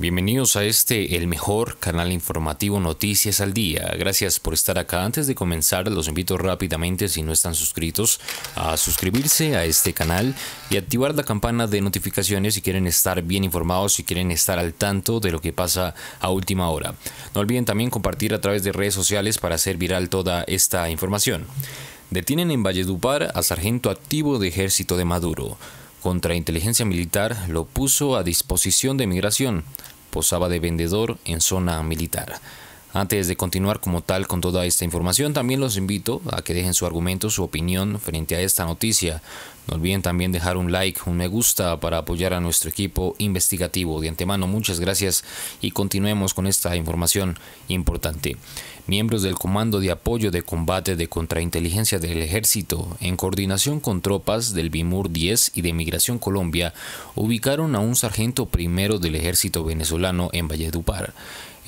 Bienvenidos a este, el mejor canal informativo Noticias al Día. Gracias por estar acá. Antes de comenzar, los invito rápidamente, si no están suscritos, a suscribirse a este canal y activar la campana de notificaciones si quieren estar bien informados, si quieren estar al tanto de lo que pasa a última hora. No olviden también compartir a través de redes sociales para hacer viral toda esta información. Detienen en Valledupar a sargento activo de ejército de Maduro. Contra inteligencia militar lo puso a disposición de migración posaba de vendedor en zona militar. Antes de continuar como tal con toda esta información, también los invito a que dejen su argumento, su opinión frente a esta noticia. No olviden también dejar un like, un me gusta para apoyar a nuestro equipo investigativo. De antemano, muchas gracias y continuemos con esta información importante. Miembros del Comando de Apoyo de Combate de Contrainteligencia del Ejército, en coordinación con tropas del BIMUR 10 y de Migración Colombia, ubicaron a un sargento primero del ejército venezolano en Valledupar.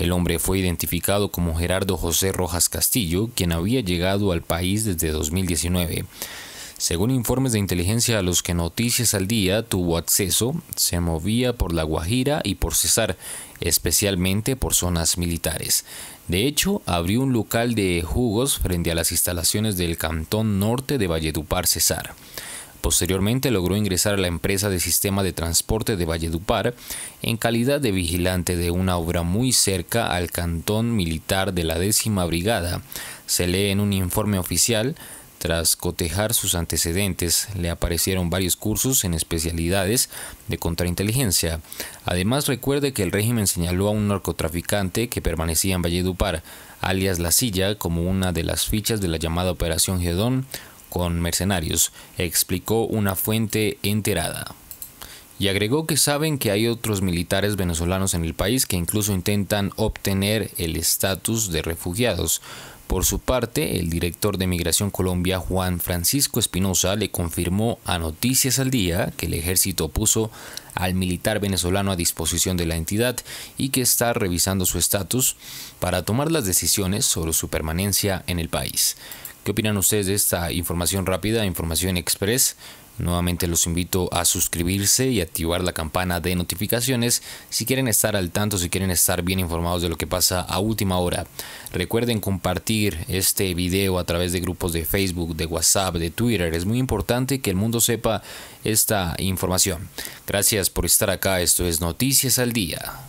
El hombre fue identificado como Gerardo José Rojas Castillo, quien había llegado al país desde 2019. Según informes de inteligencia a los que Noticias al Día tuvo acceso, se movía por La Guajira y por Cesar, especialmente por zonas militares. De hecho, abrió un local de jugos frente a las instalaciones del Cantón Norte de Valledupar Cesar. Posteriormente logró ingresar a la empresa de sistema de transporte de Valledupar en calidad de vigilante de una obra muy cerca al cantón militar de la décima brigada. Se lee en un informe oficial tras cotejar sus antecedentes, le aparecieron varios cursos en especialidades de contrainteligencia. Además, recuerde que el régimen señaló a un narcotraficante que permanecía en Valledupar, alias La Silla, como una de las fichas de la llamada Operación Gedón con mercenarios, explicó una fuente enterada y agregó que saben que hay otros militares venezolanos en el país que incluso intentan obtener el estatus de refugiados. Por su parte, el director de Migración Colombia, Juan Francisco Espinosa, le confirmó a Noticias al Día que el ejército puso al militar venezolano a disposición de la entidad y que está revisando su estatus para tomar las decisiones sobre su permanencia en el país. ¿Qué opinan ustedes de esta información rápida, información express? Nuevamente los invito a suscribirse y activar la campana de notificaciones si quieren estar al tanto, si quieren estar bien informados de lo que pasa a última hora. Recuerden compartir este video a través de grupos de Facebook, de WhatsApp, de Twitter. Es muy importante que el mundo sepa esta información. Gracias por estar acá. Esto es Noticias al Día.